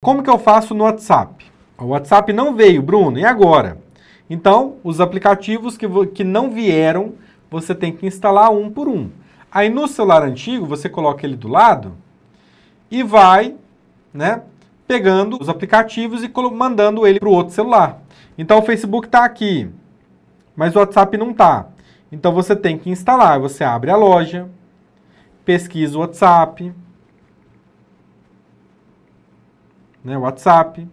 Como que eu faço no WhatsApp? O WhatsApp não veio, Bruno, e agora? Então, os aplicativos que, que não vieram, você tem que instalar um por um. Aí no celular antigo, você coloca ele do lado e vai, né, pegando os aplicativos e mandando ele para o outro celular. Então o Facebook está aqui, mas o WhatsApp não está. Então você tem que instalar. Você abre a loja, pesquisa o WhatsApp, né, WhatsApp.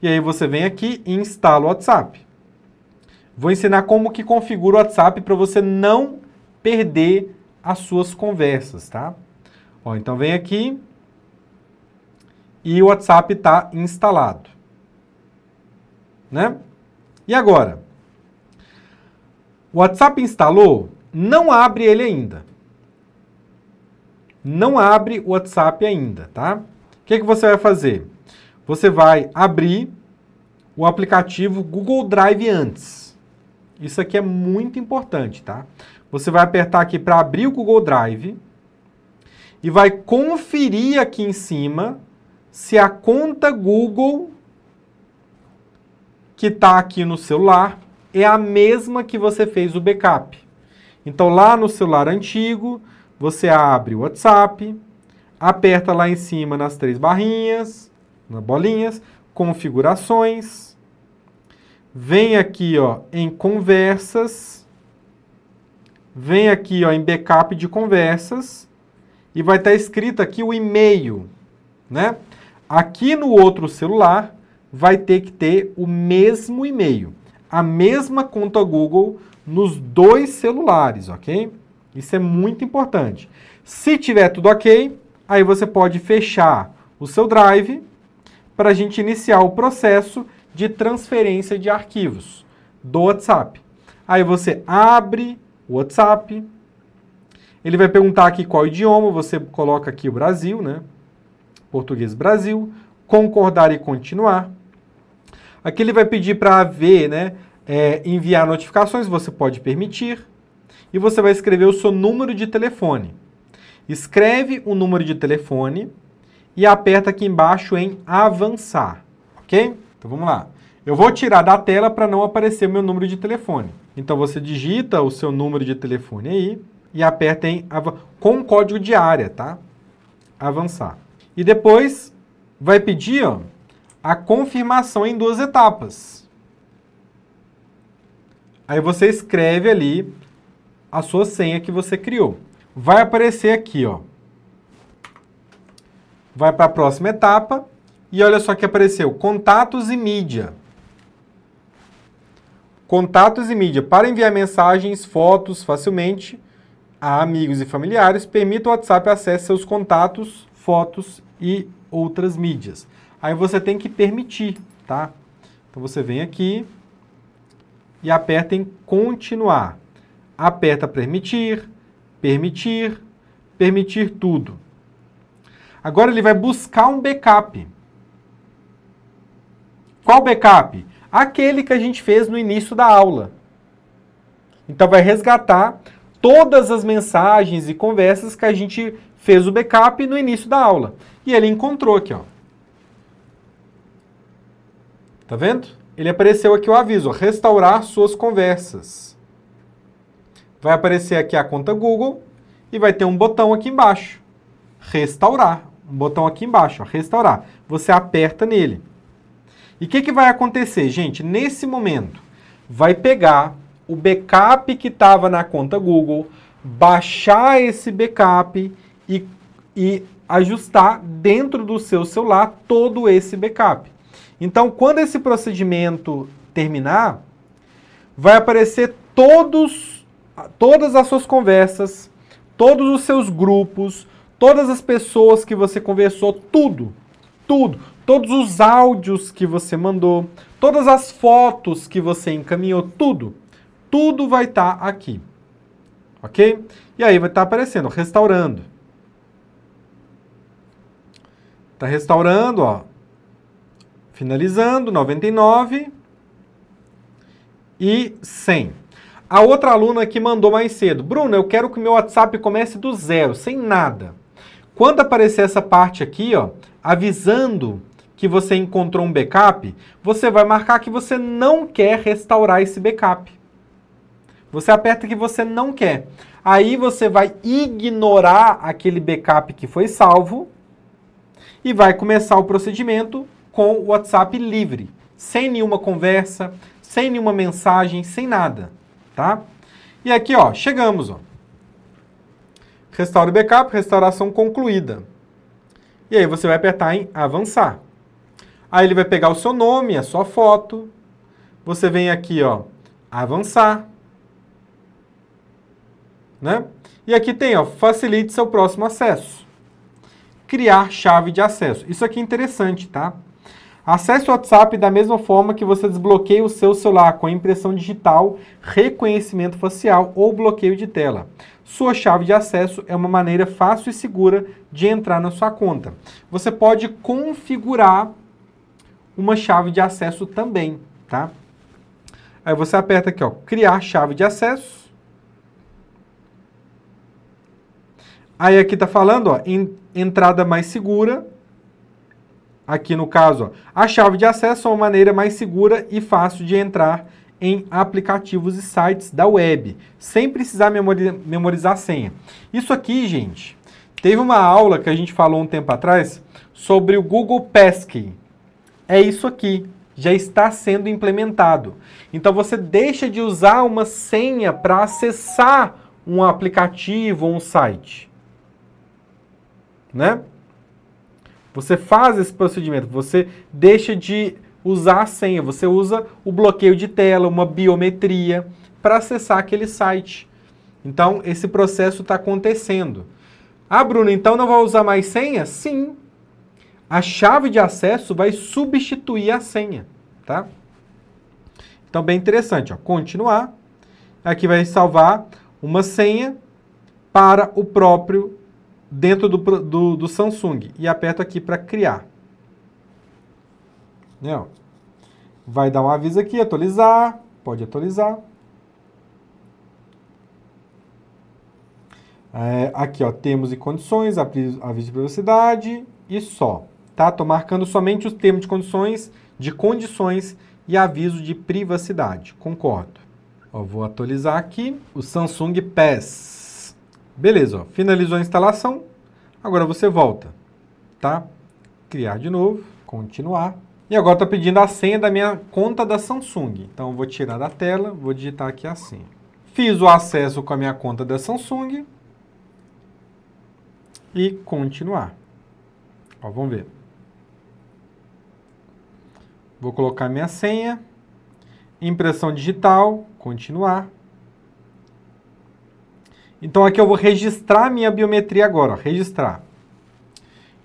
E aí você vem aqui e instala o WhatsApp. Vou ensinar como que configura o WhatsApp para você não perder as suas conversas, tá? Ó, então vem aqui e o WhatsApp está instalado, né? E agora? O WhatsApp instalou, não abre ele ainda. Não abre o WhatsApp ainda, tá? O que, que você vai fazer? Você vai abrir o aplicativo Google Drive antes. Isso aqui é muito importante, tá? Você vai apertar aqui para abrir o Google Drive e vai conferir aqui em cima se a conta Google que está aqui no celular é a mesma que você fez o backup. Então, lá no celular antigo, você abre o WhatsApp, aperta lá em cima nas três barrinhas, na bolinhas, configurações, vem aqui ó, em conversas, vem aqui ó, em backup de conversas e vai estar tá escrito aqui o e-mail, né? Aqui no outro celular vai ter que ter o mesmo e-mail, a mesma conta Google nos dois celulares, ok? Isso é muito importante. Se tiver tudo ok, aí você pode fechar o seu Drive para a gente iniciar o processo de transferência de arquivos do WhatsApp. Aí você abre o WhatsApp, ele vai perguntar aqui qual idioma, você coloca aqui o Brasil, né? Português Brasil, concordar e continuar. Aqui ele vai pedir para ver, né? É, enviar notificações, você pode permitir. E você vai escrever o seu número de telefone. Escreve o número de telefone e aperta aqui embaixo em avançar, ok? Então vamos lá. Eu vou tirar da tela para não aparecer o meu número de telefone. Então você digita o seu número de telefone aí e aperta em com código de área, tá? Avançar. E depois vai pedir ó, a confirmação em duas etapas. Aí você escreve ali a sua senha que você criou. Vai aparecer aqui, ó, Vai para a próxima etapa e olha só que apareceu: contatos e mídia. Contatos e mídia. Para enviar mensagens, fotos facilmente a amigos e familiares, permita o WhatsApp acesse seus contatos, fotos e outras mídias. Aí você tem que permitir, tá? Então você vem aqui e aperta em continuar. Aperta permitir, permitir, permitir tudo. Agora ele vai buscar um backup. Qual backup? Aquele que a gente fez no início da aula. Então vai resgatar todas as mensagens e conversas que a gente fez o backup no início da aula. E ele encontrou aqui, ó. Tá vendo? Ele apareceu aqui o aviso, ó, restaurar suas conversas. Vai aparecer aqui a conta Google e vai ter um botão aqui embaixo, restaurar botão aqui embaixo, ó, restaurar. Você aperta nele. E o que, que vai acontecer, gente? Nesse momento, vai pegar o backup que estava na conta Google, baixar esse backup e, e ajustar dentro do seu celular todo esse backup. Então, quando esse procedimento terminar, vai aparecer todos, todas as suas conversas, todos os seus grupos, todas as pessoas que você conversou, tudo, tudo, todos os áudios que você mandou, todas as fotos que você encaminhou, tudo, tudo vai estar tá aqui, ok? E aí vai estar tá aparecendo, restaurando. está restaurando, ó, finalizando, 99 e 100. A outra aluna que mandou mais cedo, Bruno, eu quero que meu WhatsApp comece do zero, sem nada. Quando aparecer essa parte aqui, ó, avisando que você encontrou um backup, você vai marcar que você não quer restaurar esse backup. Você aperta que você não quer. Aí você vai ignorar aquele backup que foi salvo e vai começar o procedimento com o WhatsApp livre, sem nenhuma conversa, sem nenhuma mensagem, sem nada, tá? E aqui, ó, chegamos, ó. Restaura o backup, restauração concluída. E aí você vai apertar em avançar. Aí ele vai pegar o seu nome, a sua foto. Você vem aqui, ó, avançar. Né? E aqui tem, ó, facilite seu próximo acesso. Criar chave de acesso. Isso aqui é interessante, tá? Acesse o WhatsApp da mesma forma que você desbloqueia o seu celular com impressão digital, reconhecimento facial ou bloqueio de tela. Sua chave de acesso é uma maneira fácil e segura de entrar na sua conta. Você pode configurar uma chave de acesso também, tá? Aí você aperta aqui, ó, criar chave de acesso. Aí aqui tá falando, ó, em, entrada mais segura. Aqui no caso, ó, a chave de acesso é uma maneira mais segura e fácil de entrar em aplicativos e sites da web, sem precisar memorizar senha. Isso aqui, gente, teve uma aula que a gente falou um tempo atrás sobre o Google Pesky. É isso aqui, já está sendo implementado. Então você deixa de usar uma senha para acessar um aplicativo ou um site. Né? Você faz esse procedimento, você deixa de usar a senha. Você usa o bloqueio de tela, uma biometria para acessar aquele site. Então, esse processo está acontecendo. Ah, Bruno, então não vai usar mais senha? Sim. A chave de acesso vai substituir a senha, tá? Então, bem interessante, ó. Continuar. Aqui vai salvar uma senha para o próprio dentro do, do, do Samsung. E aperto aqui para criar. Né, Vai dar um aviso aqui, atualizar, pode atualizar. É, aqui, ó, termos e condições, aviso de privacidade e só. Tá? Tô marcando somente os termos de condições, de condições e aviso de privacidade. Concordo. Ó, vou atualizar aqui o Samsung Pass. Beleza, ó, finalizou a instalação. Agora você volta, tá? Criar de novo, continuar. E agora está pedindo a senha da minha conta da Samsung. Então eu vou tirar da tela, vou digitar aqui a senha. Fiz o acesso com a minha conta da Samsung. E continuar. Ó, vamos ver. Vou colocar minha senha. Impressão digital, continuar. Então aqui eu vou registrar minha biometria agora, ó, registrar.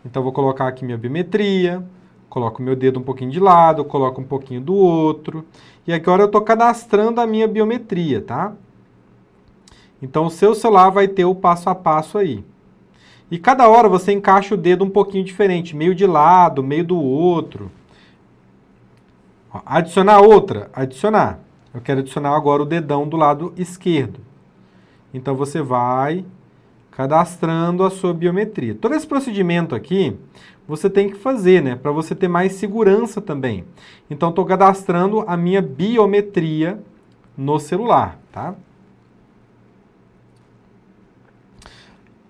Então vou colocar aqui minha biometria, Coloco meu dedo um pouquinho de lado, coloco um pouquinho do outro. E agora eu estou cadastrando a minha biometria, tá? Então o seu celular vai ter o passo a passo aí. E cada hora você encaixa o dedo um pouquinho diferente, meio de lado, meio do outro. adicionar outra, adicionar. Eu quero adicionar agora o dedão do lado esquerdo. Então você vai cadastrando a sua biometria. Todo esse procedimento aqui você tem que fazer, né, para você ter mais segurança também. Então estou cadastrando a minha biometria no celular, tá?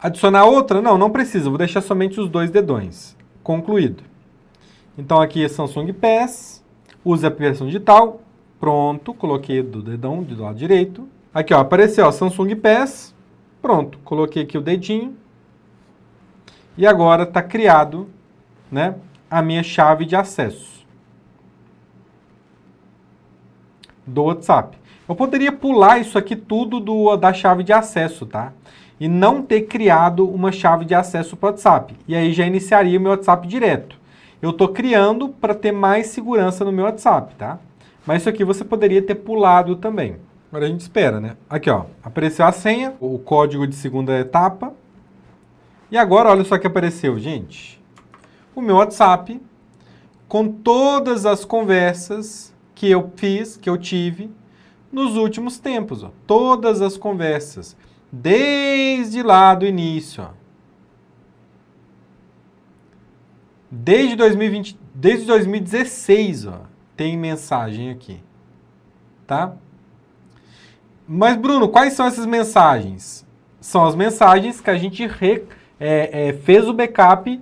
Adicionar outra? Não, não precisa, vou deixar somente os dois dedões. Concluído. Então aqui é Samsung Pass, usa a versão digital, pronto, coloquei do dedão do lado direito. Aqui ó, apareceu ó, Samsung Pass, Pronto, coloquei aqui o dedinho. E agora está criado né, a minha chave de acesso do WhatsApp. Eu poderia pular isso aqui tudo do, da chave de acesso, tá? E não ter criado uma chave de acesso para o WhatsApp. E aí já iniciaria o meu WhatsApp direto. Eu estou criando para ter mais segurança no meu WhatsApp, tá? Mas isso aqui você poderia ter pulado também. Agora a gente espera, né? Aqui, ó, apareceu a senha, o código de segunda etapa. E agora, olha só que apareceu, gente. O meu WhatsApp com todas as conversas que eu fiz, que eu tive nos últimos tempos, ó. Todas as conversas, desde lá do início, ó. Desde 2020, desde 2016, ó, tem mensagem aqui. Tá? Mas, Bruno, quais são essas mensagens? São as mensagens que a gente re, é, é, fez o backup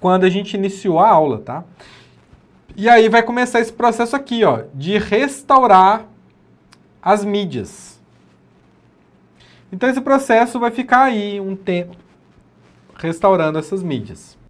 quando a gente iniciou a aula, tá? E aí vai começar esse processo aqui, ó, de restaurar as mídias. Então esse processo vai ficar aí um tempo restaurando essas mídias.